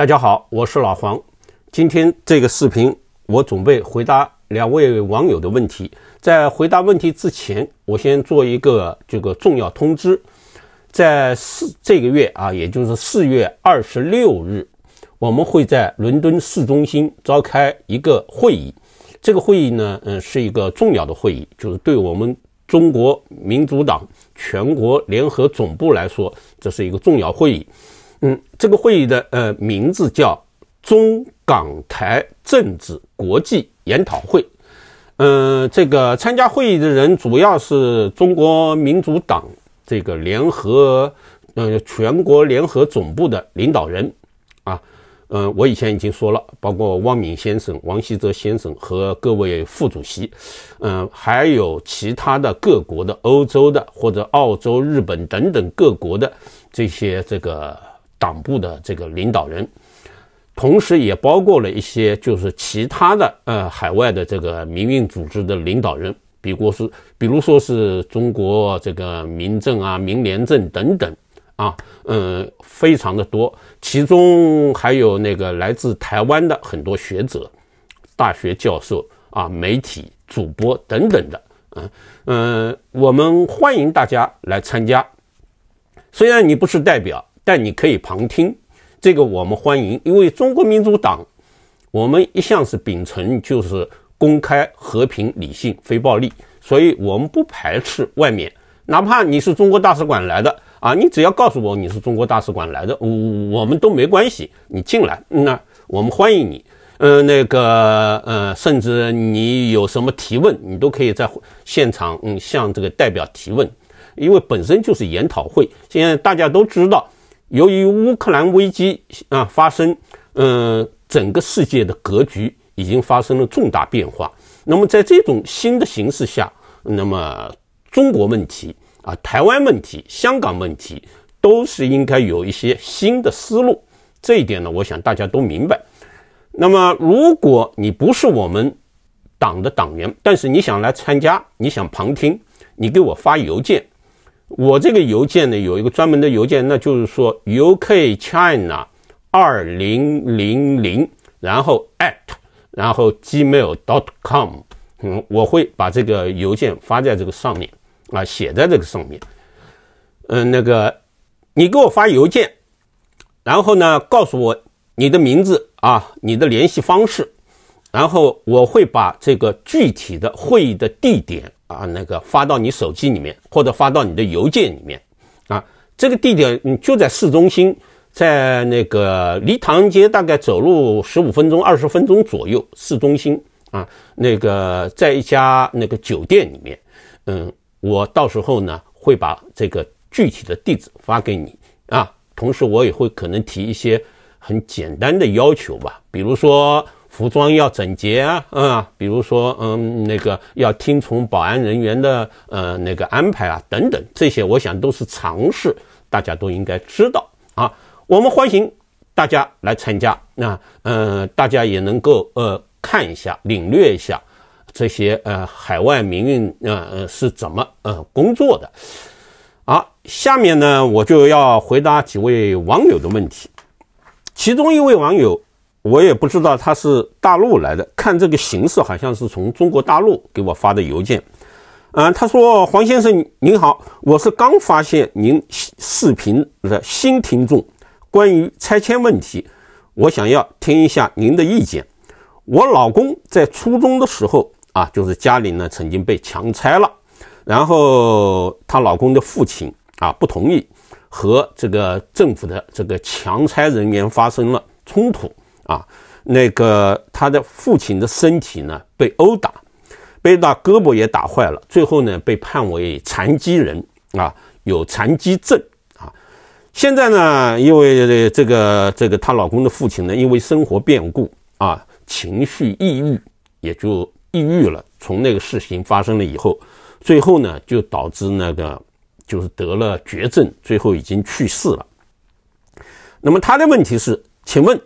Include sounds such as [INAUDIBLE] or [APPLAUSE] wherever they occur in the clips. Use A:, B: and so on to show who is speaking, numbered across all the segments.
A: 大家好，我是老黄。今天这个视频，我准备回答两位网友的问题。在回答问题之前，我先做一个这个重要通知：在四这个月啊，也就是四月二十六日，我们会在伦敦市中心召开一个会议。这个会议呢，嗯，是一个重要的会议，就是对我们中国民主党全国联合总部来说，这是一个重要会议。嗯，这个会议的呃名字叫“中港台政治国际研讨会”。嗯，这个参加会议的人主要是中国民主党这个联合，呃，全国联合总部的领导人啊。嗯，我以前已经说了，包括汪敏先生、王希泽先生和各位副主席。嗯，还有其他的各国的欧洲的或者澳洲、日本等等各国的这些这个。党部的这个领导人，同时也包括了一些就是其他的呃海外的这个民运组织的领导人，比如是，比如说是中国这个民政啊、民联政等等啊，嗯，非常的多。其中还有那个来自台湾的很多学者、大学教授啊、媒体主播等等的，嗯嗯，我们欢迎大家来参加。虽然你不是代表。但你可以旁听，这个我们欢迎，因为中国民主党，我们一向是秉承就是公开、和平、理性、非暴力，所以我们不排斥外面，哪怕你是中国大使馆来的啊，你只要告诉我你是中国大使馆来的，我我们都没关系，你进来，那我们欢迎你，嗯，那个，呃，甚至你有什么提问，你都可以在现场，嗯，向这个代表提问，因为本身就是研讨会，现在大家都知道。由于乌克兰危机啊发生，嗯，整个世界的格局已经发生了重大变化。那么在这种新的形势下，那么中国问题啊、台湾问题、香港问题都是应该有一些新的思路。这一点呢，我想大家都明白。那么，如果你不是我们党的党员，但是你想来参加，你想旁听，你给我发邮件。我这个邮件呢有一个专门的邮件，那就是说 u k china 二零零零，然后 at，然后 gmail dot com，嗯，我会把这个邮件发在这个上面啊，写在这个上面。嗯，那个你给我发邮件，然后呢告诉我你的名字啊，你的联系方式，然后我会把这个具体的会议的地点。啊，那个发到你手机里面，或者发到你的邮件里面，啊，这个地点你就在市中心，在那个离唐人街大概走路十五分钟、二十分钟左右，市中心啊，那个在一家那个酒店里面，嗯，我到时候呢会把这个具体的地址发给你啊，同时我也会可能提一些很简单的要求吧，比如说。服装要整洁啊，嗯，比如说，嗯，那个要听从保安人员的，呃，那个安排啊，等等，这些我想都是常识，大家都应该知道啊。我们欢迎大家来参加，那，呃，大家也能够，呃，看一下，领略一下这些，呃，海外民运，呃，呃，是怎么，呃，工作的。好，下面呢，我就要回答几位网友的问题，其中一位网友。我也不知道他是大陆来的，看这个形式，好像是从中国大陆给我发的邮件。嗯，他说：“黄先生您好，我是刚发现您视频的新听众。关于拆迁问题，我想要听一下您的意见。我老公在初中的时候啊，就是家里呢曾经被强拆了，然后她老公的父亲啊不同意，和这个政府的这个强拆人员发生了冲突。”啊，那个他的父亲的身体呢被殴打，被打胳膊也打坏了，最后呢被判为残疾人啊，有残疾证啊。现在呢，因为这个这个她老公的父亲呢，因为生活变故啊，情绪抑郁，也就抑郁了。从那个事情发生了以后，最后呢就导致那个就是得了绝症，最后已经去世了。那么他的问题是，请问？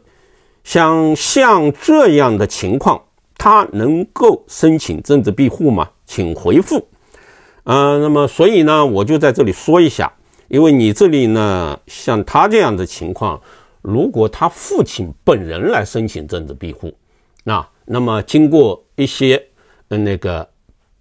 A: 像像这样的情况，他能够申请政治庇护吗？请回复。啊，那么所以呢，我就在这里说一下，因为你这里呢，像他这样的情况，如果他父亲本人来申请政治庇护，那那么经过一些那个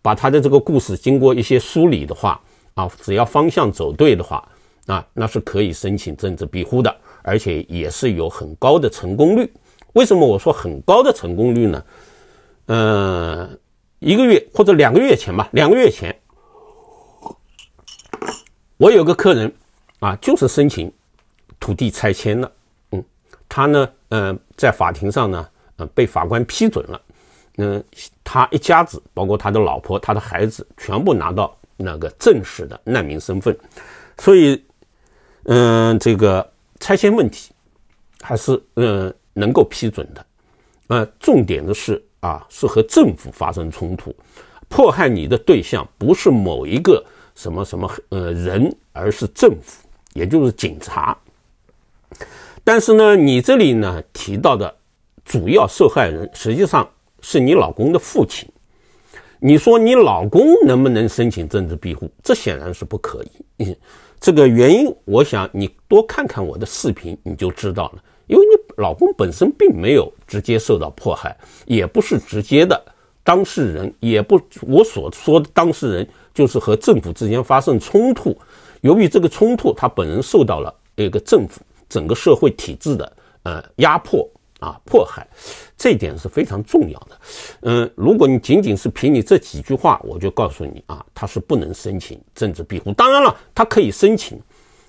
A: 把他的这个故事经过一些梳理的话，啊，只要方向走对的话，啊，那是可以申请政治庇护的。而且也是有很高的成功率。为什么我说很高的成功率呢？嗯，一个月或者两个月前吧，两个月前，我有个客人啊，就是申请土地拆迁了。嗯，他呢，嗯，在法庭上呢，嗯，被法官批准了。嗯，他一家子，包括他的老婆、他的孩子，全部拿到那个正式的难民身份。所以，嗯，这个。拆迁问题还是嗯能够批准的，呃，重点的是啊是和政府发生冲突，迫害你的对象不是某一个什么什么呃人，而是政府，也就是警察。但是呢，你这里呢提到的主要受害人实际上是你老公的父亲。你说你老公能不能申请政治庇护？这显然是不可以。这个原因，我想你多看看我的视频，你就知道了。因为你老公本身并没有直接受到迫害，也不是直接的当事人，也不我所说的当事人就是和政府之间发生冲突。由于这个冲突，他本人受到了一个政府整个社会体制的呃压迫。啊，迫害，这点是非常重要的。嗯，如果你仅仅是凭你这几句话，我就告诉你啊，他是不能申请政治庇护。当然了，他可以申请，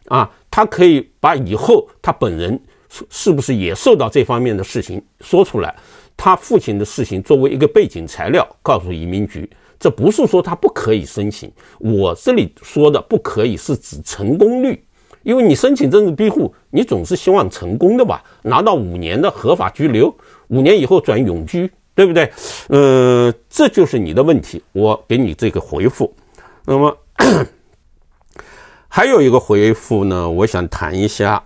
A: 啊，他可以把以后他本人是是不是也受到这方面的事情说出来，他父亲的事情作为一个背景材料告诉移民局。这不是说他不可以申请，我这里说的不可以是指成功率。因为你申请政治庇护，你总是希望成功的吧？拿到五年的合法居留，五年以后转永居，对不对？呃，这就是你的问题，我给你这个回复。那么 [COUGHS] 还有一个回复呢，我想谈一下。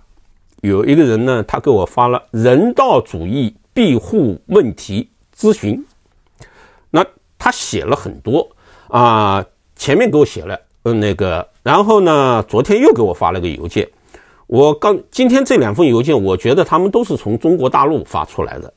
A: 有一个人呢，他给我发了人道主义庇护问题咨询，那他写了很多啊，前面给我写了。那个，然后呢？昨天又给我发了个邮件。我刚今天这两封邮件，我觉得他们都是从中国大陆发出来的。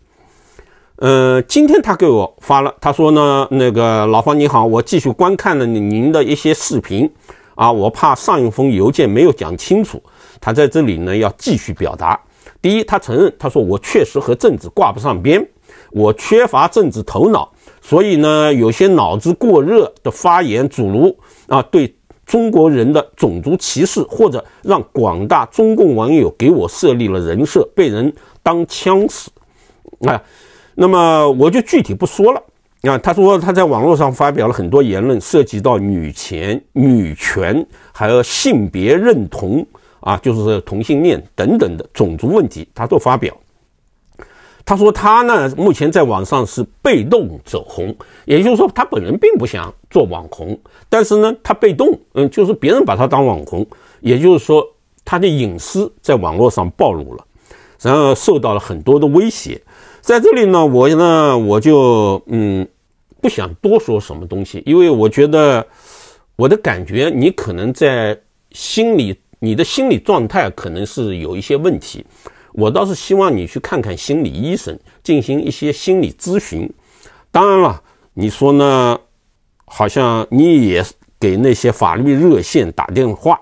A: 嗯，今天他给我发了，他说呢，那个老方你好，我继续观看了您的一些视频啊。我怕上一封邮件没有讲清楚，他在这里呢要继续表达。第一，他承认他说我确实和政治挂不上边，我缺乏政治头脑，所以呢有些脑子过热的发言，诸如啊对。中国人的种族歧视，或者让广大中共网友给我设立了人设，被人当枪使，啊，那么我就具体不说了。啊，他说他在网络上发表了很多言论，涉及到女权、女权还有性别认同啊，就是同性恋等等的种族问题，他都发表。他说：“他呢，目前在网上是被动走红，也就是说，他本人并不想做网红，但是呢，他被动，嗯，就是别人把他当网红，也就是说，他的隐私在网络上暴露了，然后受到了很多的威胁。在这里呢，我呢，我就嗯，不想多说什么东西，因为我觉得我的感觉，你可能在心理，你的心理状态可能是有一些问题。”我倒是希望你去看看心理医生，进行一些心理咨询。当然了，你说呢？好像你也给那些法律热线打电话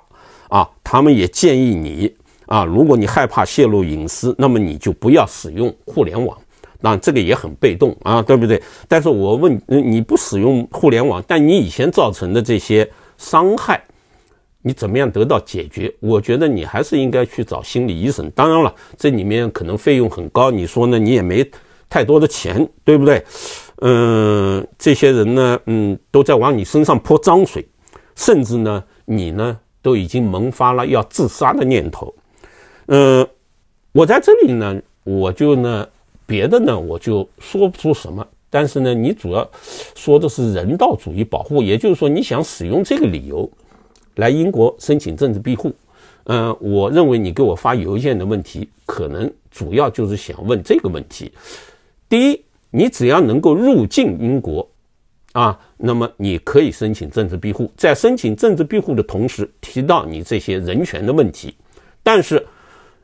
A: 啊，他们也建议你啊。如果你害怕泄露隐私，那么你就不要使用互联网。那这个也很被动啊，对不对？但是我问你不使用互联网，但你以前造成的这些伤害。你怎么样得到解决？我觉得你还是应该去找心理医生。当然了，这里面可能费用很高。你说呢？你也没太多的钱，对不对？嗯，这些人呢，嗯，都在往你身上泼脏水，甚至呢，你呢都已经萌发了要自杀的念头。嗯，我在这里呢，我就呢，别的呢，我就说不出什么。但是呢，你主要说的是人道主义保护，也就是说，你想使用这个理由。来英国申请政治庇护，嗯，我认为你给我发邮件的问题，可能主要就是想问这个问题。第一，你只要能够入境英国，啊，那么你可以申请政治庇护。在申请政治庇护的同时，提到你这些人权的问题，但是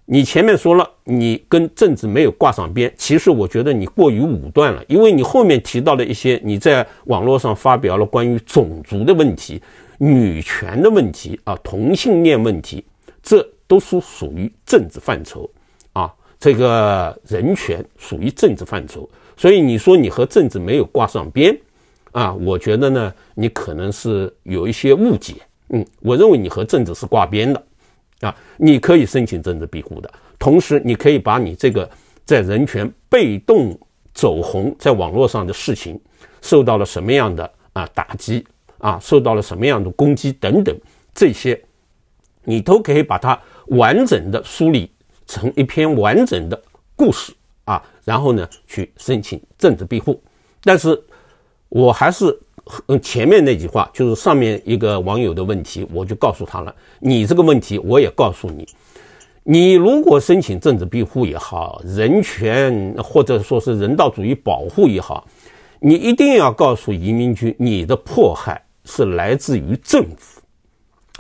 A: 你前面说了你跟政治没有挂上边，其实我觉得你过于武断了，因为你后面提到了一些你在网络上发表了关于种族的问题。女权的问题啊，同性恋问题，这都是属于政治范畴啊。这个人权属于政治范畴，所以你说你和政治没有挂上边啊？我觉得呢，你可能是有一些误解。嗯，我认为你和政治是挂边的啊。你可以申请政治庇护的，同时你可以把你这个在人权被动走红在网络上的事情，受到了什么样的啊打击？啊，受到了什么样的攻击等等，这些你都可以把它完整的梳理成一篇完整的故事啊，然后呢去申请政治庇护。但是我还是嗯前面那句话，就是上面一个网友的问题，我就告诉他了。你这个问题我也告诉你，你如果申请政治庇护也好，人权或者说是人道主义保护也好，你一定要告诉移民局你的迫害。是来自于政府，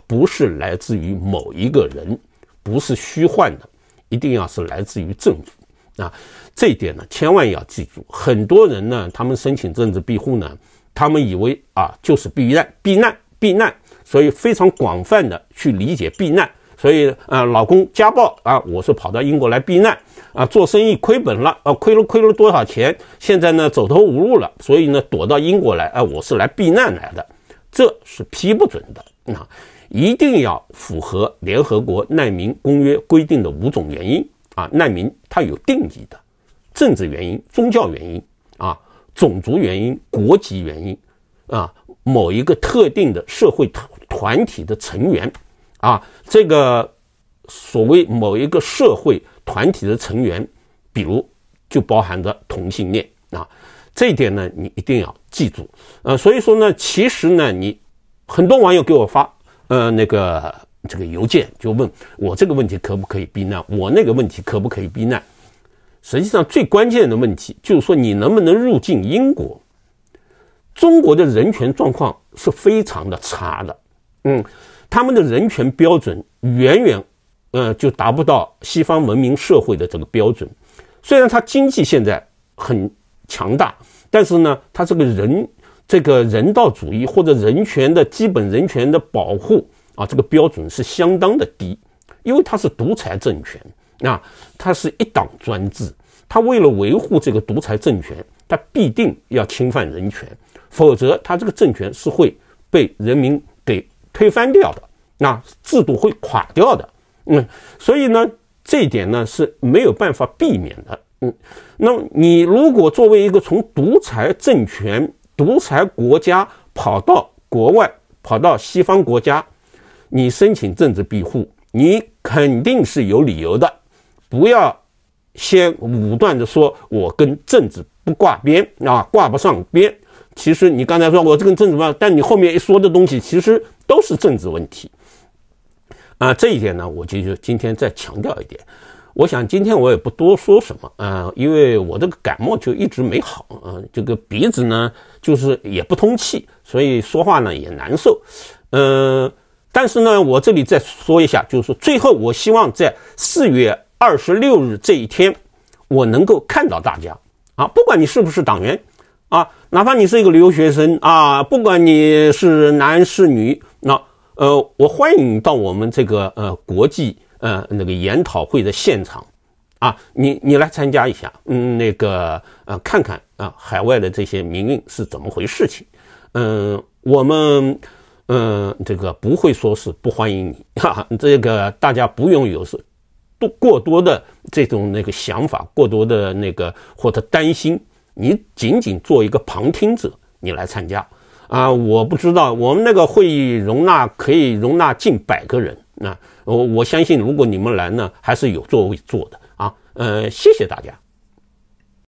A: 不是来自于某一个人，不是虚幻的，一定要是来自于政府啊！这一点呢，千万要记住。很多人呢，他们申请政治庇护呢，他们以为啊，就是避难、避难、避难，所以非常广泛的去理解避难。所以啊，老公家暴啊，我是跑到英国来避难啊，做生意亏本了啊，亏了亏了多少钱？现在呢，走投无路了，所以呢，躲到英国来，哎，我是来避难来的。这是批不准的，那一定要符合联合国难民公约规定的五种原因啊。难民他有定义的，政治原因、宗教原因啊、种族原因、国籍原因啊、某一个特定的社会团体的成员啊，这个所谓某一个社会团体的成员，比如就包含着同性恋啊。这一点呢，你一定要记住。呃，所以说呢，其实呢，你很多网友给我发呃那个这个邮件，就问我这个问题可不可以避难，我那个问题可不可以避难？实际上，最关键的问题就是说，你能不能入境英国？中国的人权状况是非常的差的，嗯，他们的人权标准远远呃就达不到西方文明社会的这个标准。虽然他经济现在很。强大，但是呢，他这个人，这个人道主义或者人权的基本人权的保护啊，这个标准是相当的低，因为他是独裁政权，那他是一党专制，他为了维护这个独裁政权，他必定要侵犯人权，否则他这个政权是会被人民给推翻掉的，那制度会垮掉的，嗯，所以呢，这一点呢是没有办法避免的。嗯，那么你如果作为一个从独裁政权、独裁国家跑到国外，跑到西方国家，你申请政治庇护，你肯定是有理由的。不要先武断的说我跟政治不挂边啊，挂不上边。其实你刚才说我这跟政治不，但你后面一说的东西，其实都是政治问题啊。这一点呢，我就今天再强调一点。我想今天我也不多说什么啊，因为我这个感冒就一直没好啊，这个鼻子呢就是也不通气，所以说话呢也难受。嗯，但是呢，我这里再说一下，就是说最后我希望在四月二十六日这一天，我能够看到大家啊，不管你是不是党员啊，哪怕你是一个留学生啊，不管你是男是女，那呃，我欢迎到我们这个呃国际。嗯，那个研讨会的现场，啊，你你来参加一下，嗯，那个啊，看看啊，海外的这些民运是怎么回事情，嗯，我们，嗯，这个不会说是不欢迎你，哈哈，这个大家不用有是多过多的这种那个想法，过多的那个或者担心，你仅仅做一个旁听者，你来参加，啊，我不知道我们那个会议容纳可以容纳近百个人，那。我我相信，如果你们来呢，还是有座位坐的啊。呃，谢谢大家。